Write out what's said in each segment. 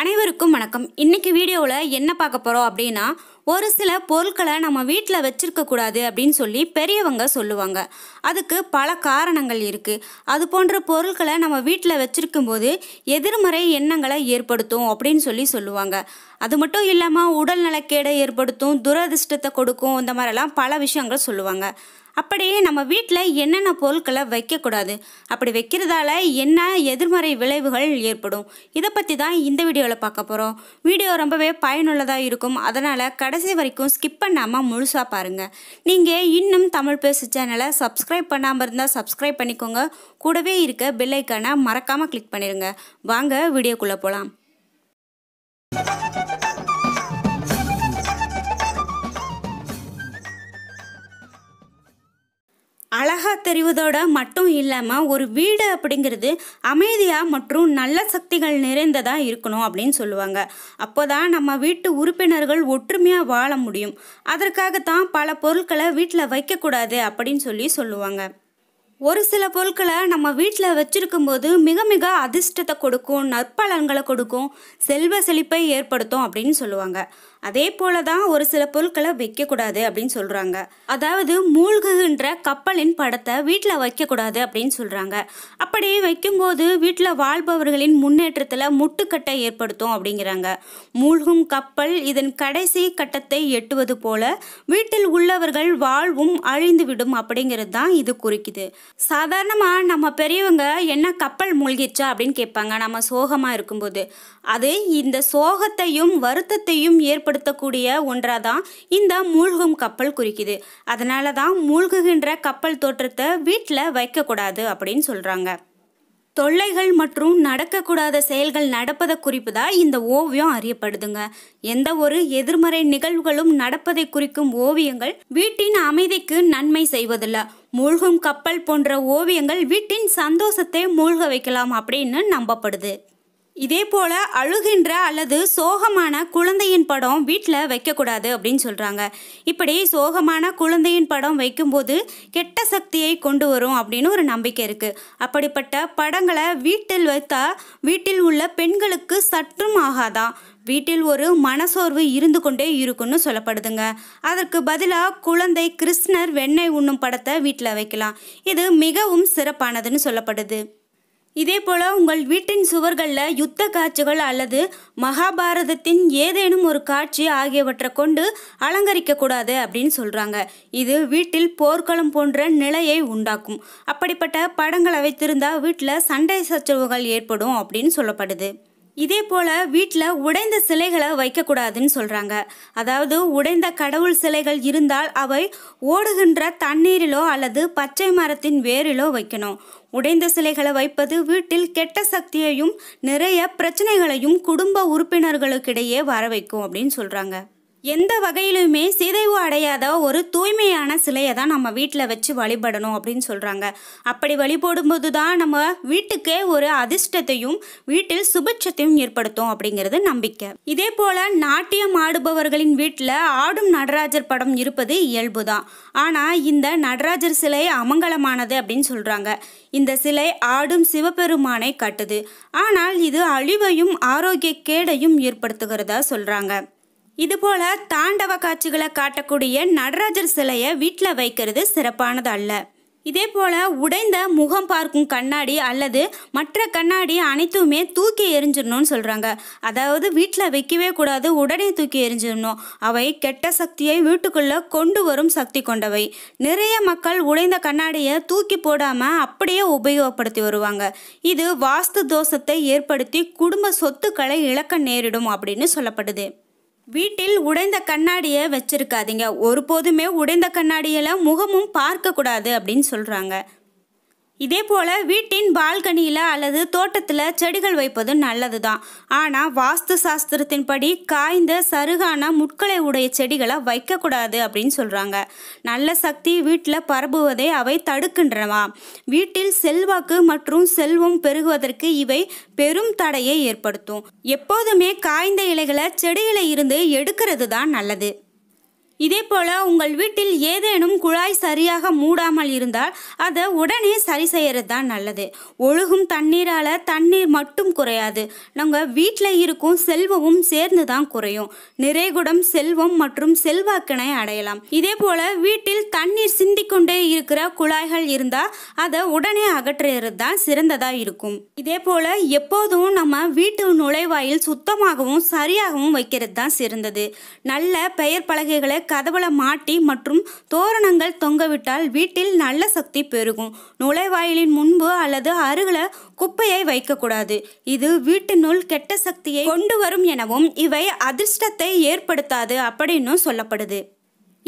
அனைவருக்கும் வணக்கம் இன்றைக்கி வீடியோவில் என்ன பார்க்க போகிறோம் அப்படின்னா ஒரு சில பொருட்களை நம்ம வீட்டில் வச்சிருக்கக்கூடாது அப்படின்னு சொல்லி பெரியவங்க சொல்லுவாங்க அதுக்கு பல காரணங்கள் இருக்குது அது போன்ற பொருட்களை நம்ம வீட்டில் வச்சுருக்கும் போது எதிர்மறை எண்ணங்களை ஏற்படுத்தும் அப்படின்னு சொல்லி சொல்லுவாங்க அது மட்டும் இல்லாமல் உடல் நலக்கேடை ஏற்படுத்தும் துரதிர்ஷ்டத்தை கொடுக்கும் இந்த மாதிரிலாம் பல விஷயங்கள் சொல்லுவாங்க அப்படியே நம்ம வீட்டில் என்னென்ன பொருட்களை வைக்கக்கூடாது அப்படி வைக்கிறதால என்ன எதிர்மறை விளைவுகள் ஏற்படும் இதை பற்றி தான் இந்த வீடியோவில் பார்க்க போகிறோம் வீடியோ ரொம்பவே பயனுள்ளதாக இருக்கும் அதனால் கடை கடைசி வரைக்கும் ஸ்கிப் பண்ணாமல் முழுசாக பாருங்கள் நீங்கள் இன்னும் தமிழ் பேசு சேனலை சப்ஸ்கிரைப் பண்ணாமல் இருந்தால் சப்ஸ்கிரைப் பண்ணிக்கோங்க கூடவே இருக்க பில்லைக்கான மறக்காமல் கிளிக் பண்ணிடுங்க வாங்க வீடியோக்குள்ளே போகலாம் அழகாக தெரிவதோட மட்டும் இல்லாமல் ஒரு வீடு அப்படிங்கிறது அமைதியாக மற்றும் நல்ல சக்திகள் நிறைந்ததாக இருக்கணும் அப்படின்னு சொல்லுவாங்க அப்போ தான் நம்ம வீட்டு உறுப்பினர்கள் ஒற்றுமையாக வாழ முடியும் அதற்காகத்தான் பல பொருட்களை வீட்டில் வைக்கக்கூடாது அப்படின்னு சொல்லி சொல்லுவாங்க ஒரு சில பொருட்களை நம்ம வீட்டில் வச்சுருக்கும் போது மிக மிக அதிர்ஷ்டத்தை கொடுக்கும் நற்பலன்களை கொடுக்கும் செல்வ செழிப்பை ஏற்படுத்தும் அப்படின்னு சொல்லுவாங்க அதே போல தான் ஒரு சில பொருட்களை வைக்கக்கூடாது அப்படின்னு சொல்கிறாங்க அதாவது மூழ்குகின்ற கப்பலின் படத்தை வீட்டில் வைக்கக்கூடாது அப்படின்னு சொல்கிறாங்க அப்படி வைக்கும்போது வீட்டில் வாழ்பவர்களின் முன்னேற்றத்தில் முட்டுக்கட்டை ஏற்படுத்தும் அப்படிங்கிறாங்க மூழ்கும் கப்பல் இதன் கடைசி கட்டத்தை எட்டுவது போல வீட்டில் உள்ளவர்கள் வாழ்வும் அழிந்துவிடும் அப்படிங்கிறது தான் இது குறிக்குது சாதாரணமாக நம்ம பெரியவங்க என்ன கப்பல் மூழ்கிச்சா அப்படின்னு கேட்பாங்க நம்ம சோகமாக இருக்கும்போது அது இந்த சோகத்தையும் வருத்தத்தையும் ஏற்படுத்தக்கூடிய ஒன்றாக தான் இந்த மூழ்கும் கப்பல் குறிக்குது அதனால தான் மூழ்குகின்ற கப்பல் தோற்றத்தை வீட்டில் வைக்கக்கூடாது அப்படின்னு சொல்கிறாங்க தொல்லைகள் மற்றும் நடக்கக்கூடாத செயல்கள் நடப்பதை குறிப்பதாக இந்த ஓவியம் அறியப்படுதுங்க எந்த ஒரு எதிர்மறை நிகழ்வுகளும் நடப்பதை குறிக்கும் ஓவியங்கள் வீட்டின் அமைதிக்கு நன்மை செய்வதில்லை மூழ்கும் கப்பல் போன்ற ஓவியங்கள் வீட்டின் சந்தோஷத்தை மூழ்க வைக்கலாம் அப்படின்னு நம்பப்படுது இதே போல் அழுகின்ற அல்லது சோகமான குழந்தையின் படம் வீட்டில் வைக்கக்கூடாது அப்படின்னு சொல்கிறாங்க இப்படி சோகமான குழந்தையின் படம் வைக்கும்போது கெட்ட சக்தியை கொண்டு வரும் அப்படின்னு ஒரு நம்பிக்கை இருக்குது அப்படிப்பட்ட படங்களை வீட்டில் வைத்தா வீட்டில் உள்ள பெண்களுக்கு சற்றும் ஆகாதான் வீட்டில் ஒரு மனசோர்வு இருந்து கொண்டே இருக்குன்னு சொல்லப்படுதுங்க அதற்கு பதிலாக குழந்தை கிருஷ்ணர் வெண்ணெய் உண்ணும் படத்தை வீட்டில் வைக்கலாம் இது மிகவும் சிறப்பானதுன்னு சொல்லப்படுது இதே போல் உங்கள் வீட்டின் சுவர்களில் யுத்த காட்சிகள் அல்லது மகாபாரதத்தின் ஏதேனும் ஒரு காட்சி ஆகியவற்றை கொண்டு அலங்கரிக்கக்கூடாது அப்படின்னு சொல்கிறாங்க இது வீட்டில் போர்க்களம் போன்ற நிலையை உண்டாக்கும் அப்படிப்பட்ட படங்களை வைத்திருந்தால் வீட்டில் சண்டை சச்சரவுகள் ஏற்படும் அப்படின்னு சொல்லப்படுது இதே போல வீட்டில் உடைந்த சிலைகளை வைக்கக்கூடாதுன்னு சொல்கிறாங்க அதாவது உடைந்த கடவுள் சிலைகள் இருந்தால் அவை ஓடுகின்ற தண்ணீரிலோ அல்லது பச்சை மரத்தின் வேரிலோ வைக்கணும் உடைந்த சிலைகளை வைப்பது வீட்டில் கெட்ட சக்தியையும் நிறைய பிரச்சனைகளையும் குடும்ப உறுப்பினர்களுக்கிடையே வர வைக்கும் அப்படின்னு சொல்கிறாங்க எந்த வகையிலுமே சிதைவு அடையாத ஒரு தூய்மையான சிலையை தான் நம்ம வீட்டில் வச்சு வழிபடணும் அப்படின்னு சொல்கிறாங்க அப்படி வழிபடும்போது தான் நம்ம வீட்டுக்கே ஒரு அதிர்ஷ்டத்தையும் வீட்டில் சுபிட்சத்தையும் ஏற்படுத்தும் அப்படிங்கிறது நம்பிக்கை இதே போல் நாட்டியம் ஆடுபவர்களின் வீட்டில் ஆடும் நடராஜர் படம் இருப்பது இயல்பு தான் ஆனால் இந்த நடராஜர் சிலை அமங்கலமானது அப்படின்னு சொல்கிறாங்க இந்த சிலை ஆடும் சிவபெருமானை கட்டுது ஆனால் இது அழிவையும் ஆரோக்கிய கேடையும் ஏற்படுத்துகிறதா சொல்கிறாங்க இதுபோல தாண்டவ காட்சிகளை காட்டக்கூடிய நடராஜர் சிலையை வீட்டில் வைக்கிறது சிறப்பானது அல்ல இதே போல உடைந்த முகம் பார்க்கும் கண்ணாடி அல்லது மற்ற கண்ணாடி அனைத்துமே தூக்கி எரிஞ்சிடணும்னு சொல்கிறாங்க அதாவது வீட்டில் வைக்கவே கூடாது உடனே தூக்கி எரிஞ்சிடணும் அவை கெட்ட சக்தியை வீட்டுக்குள்ளே கொண்டு வரும் சக்தி கொண்டவை நிறைய மக்கள் உடைந்த கண்ணாடியை தூக்கி போடாமல் அப்படியே உபயோகப்படுத்தி வருவாங்க இது வாஸ்து தோஷத்தை ஏற்படுத்தி குடும்ப சொத்துக்களை இழக்க நேரிடும் அப்படின்னு சொல்லப்படுது வீட்டில் உடைந்த கண்ணாடியை வச்சிருக்காதீங்க ஒருபோதுமே உடைந்த கண்ணாடியில் முகமும் பார்க்கக்கூடாது அப்படின்னு சொல்கிறாங்க இதே போல் வீட்டின் பால்கனியில் அல்லது தோட்டத்தில் செடிகள் வைப்பது நல்லது தான் ஆனால் வாஸ்து சாஸ்திரத்தின்படி காய்ந்த சருகான முட்களை உடைய செடிகளை வைக்கக்கூடாது அப்படின்னு சொல்கிறாங்க நல்ல சக்தி வீட்டில் பரப்புவதை அவை தடுக்கின்றனவா வீட்டில் செல்வாக்கு மற்றும் செல்வம் பெருகுவதற்கு இவை பெரும் தடையை ஏற்படுத்தும் எப்போதுமே காய்ந்த இலைகளை செடியில் இருந்து எடுக்கிறது தான் நல்லது இதேபோல உங்கள் வீட்டில் ஏதேனும் குழாய் சரியாக மூடாமல் இருந்தால் அதை உடனே சரி செய்யறது தான் நல்லது ஒழுகும் தண்ணீரால் தண்ணீர் மட்டும் குறையாது நம்ம வீட்டில் இருக்கும் செல்வமும் சேர்ந்து தான் குறையும் நிறைகுடம் செல்வம் மற்றும் செல்வாக்கினை அடையலாம் இதே போல வீட்டில் தண்ணீர் சிந்திக்கொண்டே இருக்கிற குழாய்கள் இருந்தால் அதை உடனே அகற்றுறது தான் சிறந்ததாக இருக்கும் இதே போல எப்போதும் நம்ம வீட்டு நுழைவாயில் சுத்தமாகவும் சரியாகவும் வைக்கிறது தான் சிறந்தது நல்ல பெயர் பலகைகளை கதவுல மாட்டி மற்றும் தோரணங்கள் தொங்கவிட்டால் வீட்டில் நல்ல சக்தி பெருகும் நுழைவாயிலின் முன்பு அல்லது அருகில குப்பையை வைக்கக்கூடாது இது வீட்டினுள் கெட்ட சக்தியை கொண்டு வரும் எனவும் இவை அதிர்ஷ்டத்தை ஏற்படுத்தாது அப்படின்னு சொல்லப்படுது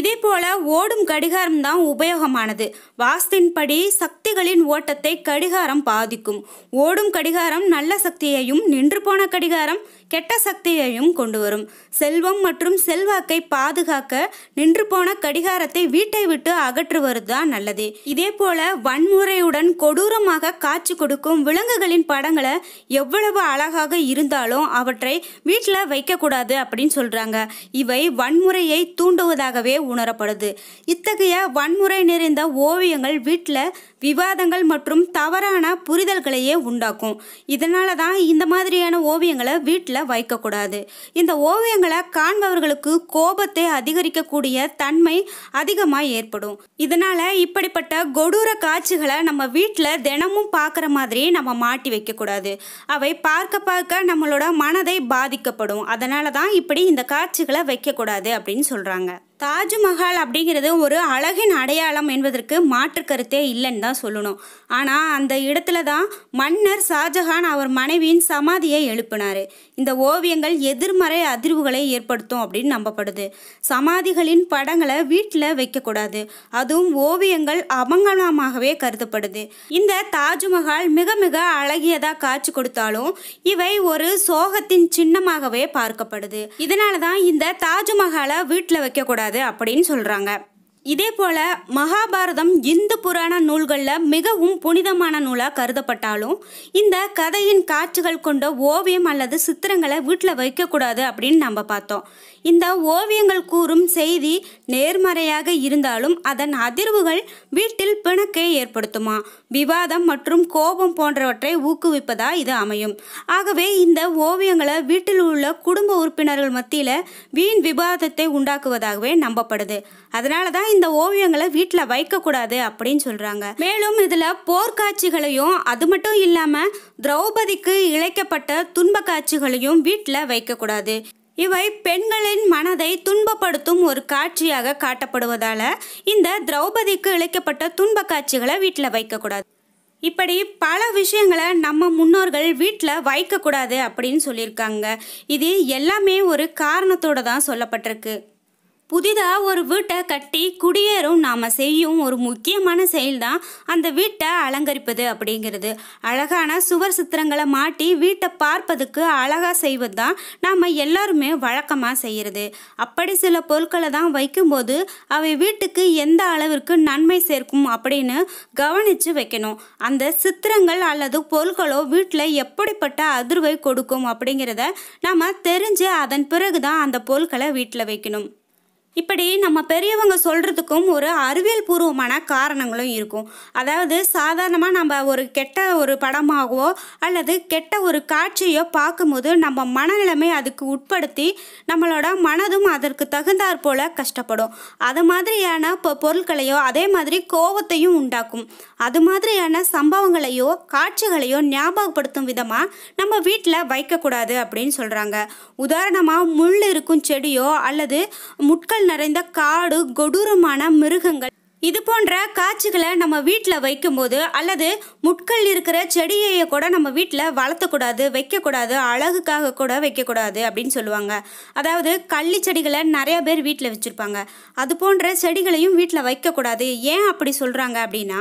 இதே போல ஓடும் கடிகாரம் தான் உபயோகமானது வாஸ்தின்படி சக்திகளின் ஓட்டத்தை கடிகாரம் பாதிக்கும் ஓடும் கடிகாரம் நல்ல சக்தியையும் நின்று போன கடிகாரம் கெட்ட சக்தியையும் கொண்டு வரும் செல்வம் மற்றும் செல்வாக்கை பாதுகாக்க நின்று போன கடிகாரத்தை வீட்டை விட்டு அகற்றுவதுதான் நல்லது இதே போல வன்முறையுடன் கொடூரமாக காட்சி கொடுக்கும் விலங்குகளின் படங்களை எவ்வளவு அழகாக இருந்தாலும் அவற்றை வீட்டில் வைக்கக்கூடாது அப்படின்னு சொல்கிறாங்க இவை வன்முறையை தூண்டுவதாகவே உணரப்படுது இத்தகைய வன்முறை நிறைந்த ஓவியங்கள் வீட்டில் விவாதங்கள் மற்றும் தவறான புரிதல்களையே உண்டாக்கும் இதனால தான் இந்த மாதிரியான ஓவியங்களை வீட்டில் வைக்கக்கூடாது இந்த ஓவியங்களை காண்பவர்களுக்கு கோபத்தை அதிகரிக்கக்கூடிய தன்மை அதிகமாக ஏற்படும் இதனால் இப்படிப்பட்ட கொடூர காட்சிகளை நம்ம வீட்டில் தினமும் பார்க்குற மாதிரி நம்ம மாட்டி வைக்கக்கூடாது அவை பார்க்க பார்க்க நம்மளோட மனதை பாதிக்கப்படும் அதனால தான் இப்படி இந்த காட்சிகளை வைக்கக்கூடாது அப்படின்னு சொல்கிறாங்க தாஜ்மஹால் அப்படிங்கிறது ஒரு அழகின் அடையாளம் என்பதற்கு மாற்று கருத்தே இல்லைன்னு தான் சொல்லணும் ஆனால் அந்த இடத்துல தான் மன்னர் ஷாஜஹான் அவர் மனைவியின் சமாதியை எழுப்பினார் இந்த ஓவியங்கள் எதிர்மறை அதிர்வுகளை ஏற்படுத்தும் அப்படின்னு நம்பப்படுது சமாதிகளின் படங்களை வீட்டில் வைக்கக்கூடாது அதுவும் ஓவியங்கள் அமங்கலமாகவே கருதப்படுது இந்த தாஜ்மஹால் மிக மிக அழகியதாக காட்சி கொடுத்தாலும் இவை ஒரு சோகத்தின் சின்னமாகவே பார்க்கப்படுது இதனால தான் இந்த தாஜ்மஹாலை வீட்டில் வைக்கக்கூடாது கூடாது அப்படின்னு சொல்கிறாங்க இதே போல மகாபாரதம் இந்து புராண நூல்களில் மிகவும் புனிதமான நூலாக கருதப்பட்டாலும் இந்த கதையின் காட்சிகள் கொண்ட ஓவியம் அல்லது சித்திரங்களை வீட்டில் வைக்கக்கூடாது அப்படின்னு நம்ம பார்த்தோம் இந்த ஓவியங்கள் கூறும் செய்தி நேர்மறையாக இருந்தாலும் அதன் அதிர்வுகள் வீட்டில் பிணக்கை ஏற்படுத்துமா விவாதம் மற்றும் கோபம் போன்றவற்றை ஊக்குவிப்பதா இது அமையும் ஆகவே இந்த ஓவியங்களை வீட்டில் உள்ள குடும்ப உறுப்பினர்கள் மத்தியில் வீண் விவாதத்தை உண்டாக்குவதாகவே நம்பப்படுது அதனால தான் இந்த ஓவியங்களை வீட்டில் வைக்கக்கூடாது அப்படின்னு சொல்கிறாங்க மேலும் இதில் போர்க்காட்சிகளையும் அது மட்டும் இல்லாமல் திரௌபதிக்கு இழைக்கப்பட்ட துன்ப காட்சிகளையும் வீட்டில் வைக்கக்கூடாது இவை பெண்களின் மனதை துன்பப்படுத்தும் ஒரு காட்சியாக காட்டப்படுவதால் இந்த திரௌபதிக்கு இழைக்கப்பட்ட துன்ப காட்சிகளை வீட்டில் வைக்கக்கூடாது இப்படி பல விஷயங்களை நம்ம முன்னோர்கள் வீட்டில் வைக்கக்கூடாது அப்படின்னு சொல்லியிருக்காங்க இது எல்லாமே ஒரு காரணத்தோடு தான் சொல்லப்பட்டிருக்கு புதிதாக ஒரு வீட்டை கட்டி குடியேறும் நாம் செய்யும் ஒரு முக்கியமான செயல்தான் அந்த வீட்டை அலங்கரிப்பது அப்படிங்கிறது அழகான சுவர் சித்திரங்களை மாட்டி வீட்டை பார்ப்பதுக்கு அழகாக செய்வது தான் நாம் எல்லாருமே வழக்கமாக செய்கிறது அப்படி சில பொருட்களை தான் வைக்கும்போது அவை வீட்டுக்கு எந்த அளவிற்கு நன்மை சேர்க்கும் அப்படின்னு கவனித்து வைக்கணும் அந்த சித்திரங்கள் அல்லது பொருட்களோ வீட்டில் எப்படிப்பட்ட அதிர்வை கொடுக்கும் அப்படிங்கிறத நாம் தெரிஞ்சு அதன் பிறகு தான் அந்த பொருட்களை வீட்டில் வைக்கணும் இப்படி நம்ம பெரியவங்க சொல்கிறதுக்கும் ஒரு அறிவியல் பூர்வமான காரணங்களும் இருக்கும் அதாவது சாதாரணமாக நம்ம ஒரு கெட்ட ஒரு படமாகவோ அல்லது கெட்ட ஒரு காட்சியோ பார்க்கும்போது நம்ம மனநிலைமை அதுக்கு உட்படுத்தி நம்மளோட மனதும் அதற்கு தகுந்தாற் போல் கஷ்டப்படும் அது மாதிரியான இப்போ பொருட்களையோ அதே மாதிரி கோபத்தையும் உண்டாக்கும் அது மாதிரியான சம்பவங்களையோ காட்சிகளையோ ஞாபகப்படுத்தும் விதமாக நம்ம வீட்டில் வைக்கக்கூடாது அப்படின்னு சொல்கிறாங்க உதாரணமாக முள் இருக்கும் செடியோ அல்லது முட்கள் நிறைந்த காடு கொடூரமான மிருகங்கள் இது போன்ற காட்சிகளை நம்ம வீட்டில் வைக்கும்போது அல்லது முட்கள் இருக்கிற செடியை கூட நம்ம வீட்டில் வளர்த்தக்கூடாது வைக்கக்கூடாது அழகுக்காக கூட வைக்கக்கூடாது அப்படின்னு சொல்லுவாங்க அதாவது கள்ளி செடிகளை நிறைய பேர் வீட்டில் வச்சுருப்பாங்க அது போன்ற செடிகளையும் வீட்டில் வைக்கக்கூடாது ஏன் அப்படி சொல்கிறாங்க அப்படின்னா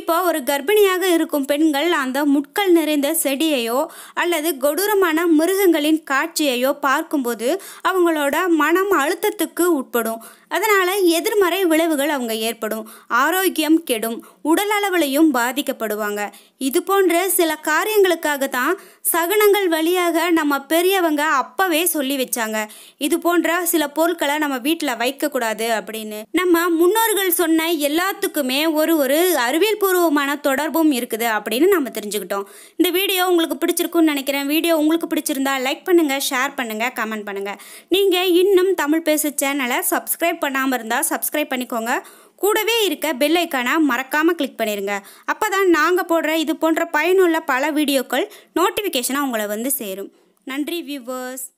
இப்போ ஒரு கர்ப்பிணியாக இருக்கும் பெண்கள் அந்த முட்கள் நிறைந்த செடியையோ அல்லது கொடூரமான மிருகங்களின் காட்சியையோ பார்க்கும்போது அவங்களோட மனம் அழுத்தத்துக்கு உட்படும் அதனால் எதிர்மறை விளைவுகள் அவங்க ஏற்படும் ஏற்படும் ஆரோக்கியம் கெடும் உடல் அளவுலையும் பாதிக்கப்படுவாங்க இது போன்ற சில காரியங்களுக்காக தான் சகனங்கள் வழியாக நம்ம பெரியவங்க அப்பவே சொல்லி வச்சாங்க இது போன்ற சில பொருட்களை நம்ம வீட்டில் வைக்கக்கூடாது அப்படின்னு நம்ம முன்னோர்கள் சொன்ன எல்லாத்துக்குமே ஒரு ஒரு அறிவியல் பூர்வமான தொடர்பும் இருக்குது அப்படின்னு நம்ம தெரிஞ்சுக்கிட்டோம் இந்த வீடியோ உங்களுக்கு பிடிச்சிருக்குன்னு நினைக்கிறேன் வீடியோ உங்களுக்கு பிடிச்சிருந்தா லைக் பண்ணுங்கள் ஷேர் பண்ணுங்கள் கமெண்ட் பண்ணுங்கள் நீங்கள் இன்னும் தமிழ் பேசு சேனலை சப்ஸ்கிரைப் பண்ணாமல் இருந்தால் சப்ஸ்கிரைப் பண்ணிக்கோங்க கூடவே இருக்க பெல்லைக்கான மறக்காமல் கிளிக் பண்ணிடுங்க அப்போ தான் நாங்கள் போடுற இது போன்ற பயனுள்ள பல வீடியோக்கள் நோட்டிஃபிகேஷனாக உங்களை வந்து சேரும் நன்றி வியூவர்ஸ்